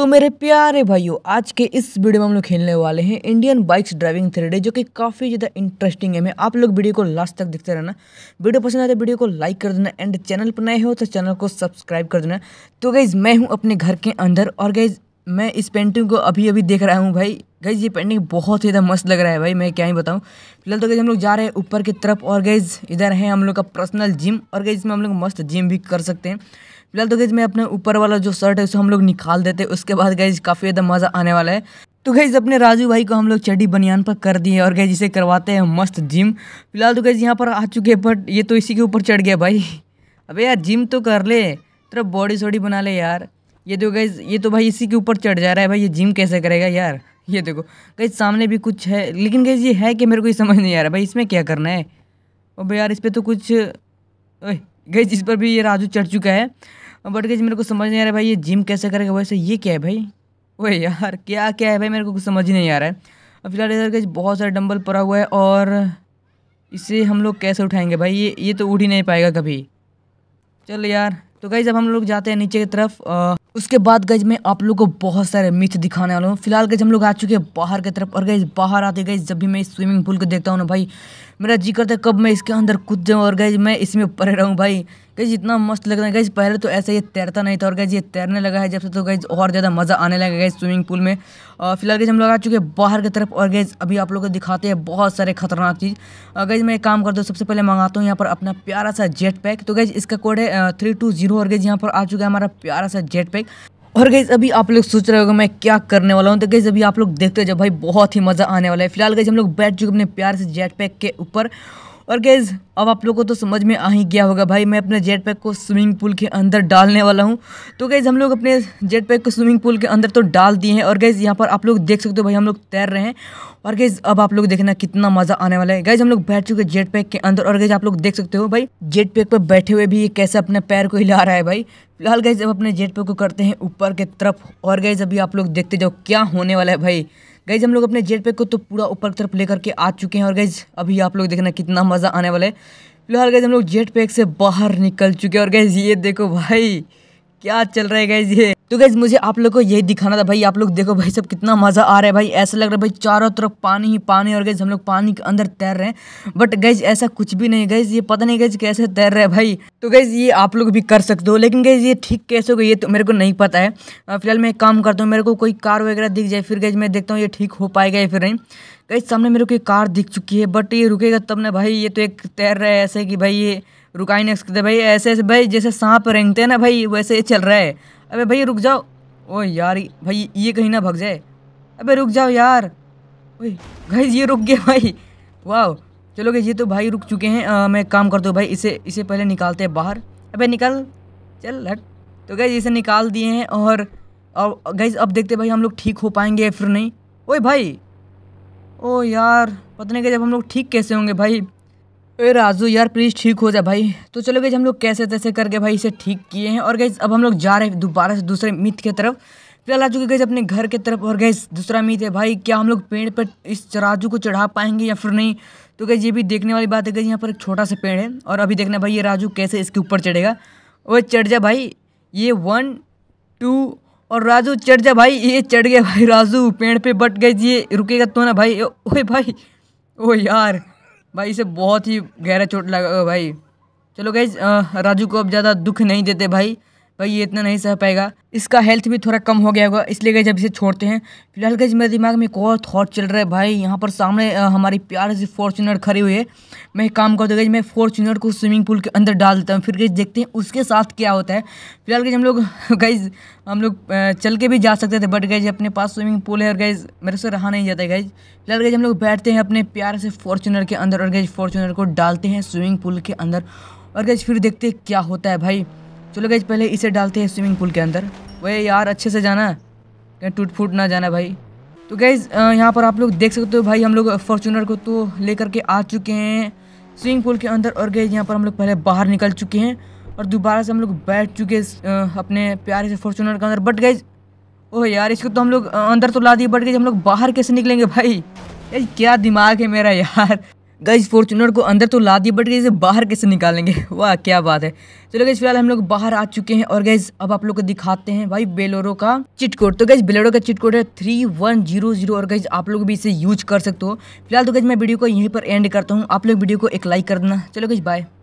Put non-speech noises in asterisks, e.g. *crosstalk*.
तो मेरे प्यारे भाइयों आज के इस वीडियो में हम लोग खेलने वाले हैं इंडियन बाइक्स ड्राइविंग थ्रेड जो कि काफ़ी ज़्यादा इंटरेस्टिंग है आप लोग वीडियो को लास्ट तक देखते रहना वीडियो पसंद आए तो वीडियो को लाइक कर देना एंड चैनल पर नए हो तो चैनल को सब्सक्राइब कर देना तो गाइज़ मैं हूँ अपने घर के अंदर और गाइज़ मैं इस पेंटिंग को अभी अभी देख रहा हूँ भाई गाइज़ ये पेंटिंग बहुत ही ज़्यादा मस्त लग रहा है भाई मैं क्या ही बताऊँ फिलहाल तो गईज़ हम लोग जा रहे हैं ऊपर की तरफ और गाइज़ इधर है हम लोग का पर्सनल जिम और गाइज़ इसमें हम लोग मस्त जिम भी कर सकते हैं फिलहाल तो गैज मैं अपने ऊपर वाला जो शर्ट है उसे हम लोग निकाल देते हैं उसके बाद गैज काफ़ी ज़्यादा मज़ा आने वाला है तो गैज अपने राजू भाई को हम लोग चड्डी बनियान पर कर दिए और गैज इसे करवाते हैं मस्त जिम फिलहाल तो गैज यहाँ पर आ चुके हैं बट ये तो इसी के ऊपर चढ़ गया भाई *laughs* अबे यार जिम तो कर ले तरफ बॉडी सॉडी बना ले यार ये तो गैज ये तो भाई इसी के ऊपर चढ़ जा रहा है भाई ये जिम कैसे करेगा यार *laughs* ये देखो गैज सामने भी कुछ है लेकिन गैज ये है कि मेरे को ये समझ नहीं आ रहा भाई इसमें क्या करना है अब यार इस पर तो कुछ गई इस पर भी ये राजू चढ़ चुका है बट गई मेरे को समझ नहीं आ रहा है भाई ये जिम कैसे करेगा वैसे ये क्या है भाई वही यार क्या क्या है भाई मेरे को कुछ समझ ही नहीं आ रहा है और फिलहाल इधर गई बहुत सारे डंबल पड़ा हुआ है और इसे हम लोग कैसे उठाएंगे भाई ये ये तो उठ ही नहीं पाएगा कभी चल यार तो गई जब हम लोग जाते हैं नीचे की तरफ आ, उसके बाद गई मैं आप लोग को बहुत सारे मिथ दिखाने वाला हूँ फिलहाल गई हम लोग आ चुके हैं बाहर की तरफ और गई बाहर आते गई जब भी मैं स्विमिंग पूल को देखता हूँ ना भाई मेरा जी करता है कब मैं इसके अंदर कूद जाऊँ और गई मैं इसमें पड़े रहूँ भाई गैज इतना मस्त लग रहा है गैज पहले तो ऐसे ये तैरता नहीं था और गैज ये तैरने लगा है जब से तो गैज और ज़्यादा मज़ा आने लगा गैज स्विमिंग पूल में फिलहाल गैज हम लोग आ चुके हैं बाहर की तरफ और गैज अभी आप लोग को दिखाते हैं बहुत सारे खतरनाक चीज़ गैज मैं एक काम करता हूँ सबसे पहले मंगाता हूँ यहाँ पर अपना प्यारा सा जेट पैक तो गैज इसका कोड है थ्री टू जीरो और गैज यहाँ पर आ चुका है हमारा प्यारा सा जेट पैक और गैज अभी आप लोग सोच रहे होगा मैं क्या करने वाला हूँ तो गैज अभी आप लोग देखते हो जब भाई बहुत ही मज़ा आने वाला है फिलहाल गैज हम लोग बैठ चुके अपने प्यार से जेट पैक के ऊपर और गैज़ अब आप लोगों को तो समझ में आ ही गया होगा भाई मैं अपने जेट पैक को स्विमिंग पूल के अंदर डालने वाला हूँ तो गैज़ हम लोग अपने जेट पैक को स्विमिंग पूल के अंदर तो डाल दिए हैं और गैज़ यहाँ पर आप लोग देख सकते हो भाई हम लोग तैर रहे हैं और गैज़ अब आप लोग देखना कितना मज़ा आने वाला है गैज़ हम लोग बैठ चुके जेट पैक के अंदर और गैज़ आप लोग देख सकते हो भाई जेट पैक पर बैठे हुए भी ये कैसे अपने पैर को हिला रहा है भाई फिलहाल गैज़ अब अपने जेट पैक को करते हैं ऊपर के तरफ और गैज़ अभी आप लोग देखते जाओ क्या होने वाला है भाई गाइज हम लोग अपने जेट पैक को तो पूरा ऊपर की तरफ लेकर के आ चुके हैं और गाइज अभी आप लोग देखना कितना मज़ा आने वाला है फिलहाल गाइज हम लोग जेट पैक से बाहर निकल चुके हैं और गैज ये देखो भाई क्या चल रहा है गाइज ये तो गैस मुझे आप लोग को यही दिखाना था भाई आप लोग देखो भाई सब कितना मज़ा आ रहा है भाई ऐसा लग रहा है भाई चारों तरफ पानी ही पानी और गैस हम लोग पानी के अंदर तैर रहे हैं बट गैज ऐसा कुछ भी नहीं गैज ये पता नहीं गैस कैसे तैर रहे हैं भाई तो गैज ये आप लोग भी कर सकते हो लेकिन गैज ये ठीक कैसे गई ये तो मेरे को नहीं पता है फिलहाल मैं एक काम करता हूँ मेरे को कोई कार वगैरह दिख जाए फिर गैस मैं देखता हूँ ये ठीक हो पाएगा या फिर नहीं गैस सामने मेरे को एक कार दिख चुकी है बट ये रुकेगा तब ना भाई ये तो एक तैर रहा है ऐसे कि भाई ये रुका ही नहीं सकते भाई ऐसे ऐसे भाई जैसे सांप रेंगते हैं ना भाई वैसे ये चल रहा है अबे भैया रुक जाओ ओ यार भाई ये कहीं ना भग जाए अबे रुक जाओ यार ओए भाई ये रुक गया भाई वाह चलो ये तो भाई रुक चुके हैं आ, मैं काम करता हूँ भाई इसे इसे पहले निकालते हैं बाहर अबे निकल चल हट तो गई इसे निकाल दिए हैं और, और गई अब देखते भाई हम लोग ठीक हो पाएंगे या फिर नहीं ओए भाई ओ यार पता नहीं गई जब हम लोग ठीक कैसे होंगे भाई ए राजू यार प्लीज़ ठीक हो जाए भाई तो चलो गई हम लोग कैसे तैसे करके भाई इसे ठीक किए हैं और गई अब हम लोग जा रहे हैं दोबारा से दूसरे मिथ की तरफ फिलहाल आ चुके गए अपने घर के तरफ और गए दूसरा मिथ है भाई क्या हम लोग पेड़ पर इस राजू को चढ़ा पाएंगे या फिर नहीं तो गई ये भी देखने वाली बात है गई यहाँ पर एक छोटा सा पेड़ है और अभी देखना भाई ये राजू कैसे इसके ऊपर चढ़ेगा वो चढ़ जा भाई ये वन टू और राजू चढ़ जा भाई ये चढ़ गया भाई राजू पेड़ पर बट गए ये रुकेगा तो ना भाई ओ भाई ओ यार भाई इसे बहुत ही गहरा चोट लगा भाई चलो गई राजू को अब ज़्यादा दुख नहीं देते भाई भाई ये इतना नहीं सह पाएगा इसका हेल्थ भी थोड़ा कम हो गया होगा इसलिए गए जब इसे छोड़ते हैं फिलहाल गए मेरे दिमाग में एक और थॉट चल रहा है भाई यहाँ पर सामने हमारी प्यार से फॉर्चूनर खड़ी हुई है मैं काम करते गई मैं फॉर्चूनर को स्विमिंग पूल के अंदर डाल देता हूँ फिर गए देखते हैं उसके साथ क्या होता है फिलहाल गए हम लोग गाइज *laughs* हम लोग चल के भी जा सकते थे बट गए अपने पास स्विमिंग पूल है और गए मेरे से रहा नहीं जाता गाइज फिलहाल गए हम लोग बैठते हैं अपने प्यार से फॉर्चूनर के अंदर और गए फॉर्चुनर को डालते हैं स्विमिंग पूल के अंदर और गैज फिर देखते क्या होता है भाई चलो गई पहले इसे डालते हैं स्विमिंग पूल के अंदर वह यार अच्छे से जाना कहीं टूट फूट ना जाना भाई तो गैज़ यहाँ पर आप लोग देख सकते हो भाई हम लोग फॉर्चूनर को तो लेकर के आ चुके हैं स्विमिंग पूल के अंदर और गैज़ यहाँ पर हम लोग पहले बाहर निकल चुके हैं और दोबारा से हम लोग बैठ चुके हैं अपने प्यारे से फॉर्चूनर के अंदर बट गैज़ ओह यार इसको तो हम लोग अंदर तो ला दिए बट गए हम लोग बाहर कैसे निकलेंगे भाई यार क्या दिमाग है मेरा यार गाइज फॉर्चुनर को अंदर तो ला दिए बट गई बाहर कैसे निकालेंगे *laughs* वाह क्या बात है चलो गई फिलहाल हम लोग बाहर आ चुके हैं और गैस अब आप लोग को दिखाते हैं भाई बेलोरो का चिट कोड तो गैस बेलोरो का चिट कोड है थ्री वन जीरो जीरो और गैस आप लोग भी इसे यूज कर सकते हो फिलहाल तो गैस मैं वीडियो को यहीं पर एंड करता हूँ आप लोग वीडियो को एक लाइक कर देना चलो गई बाय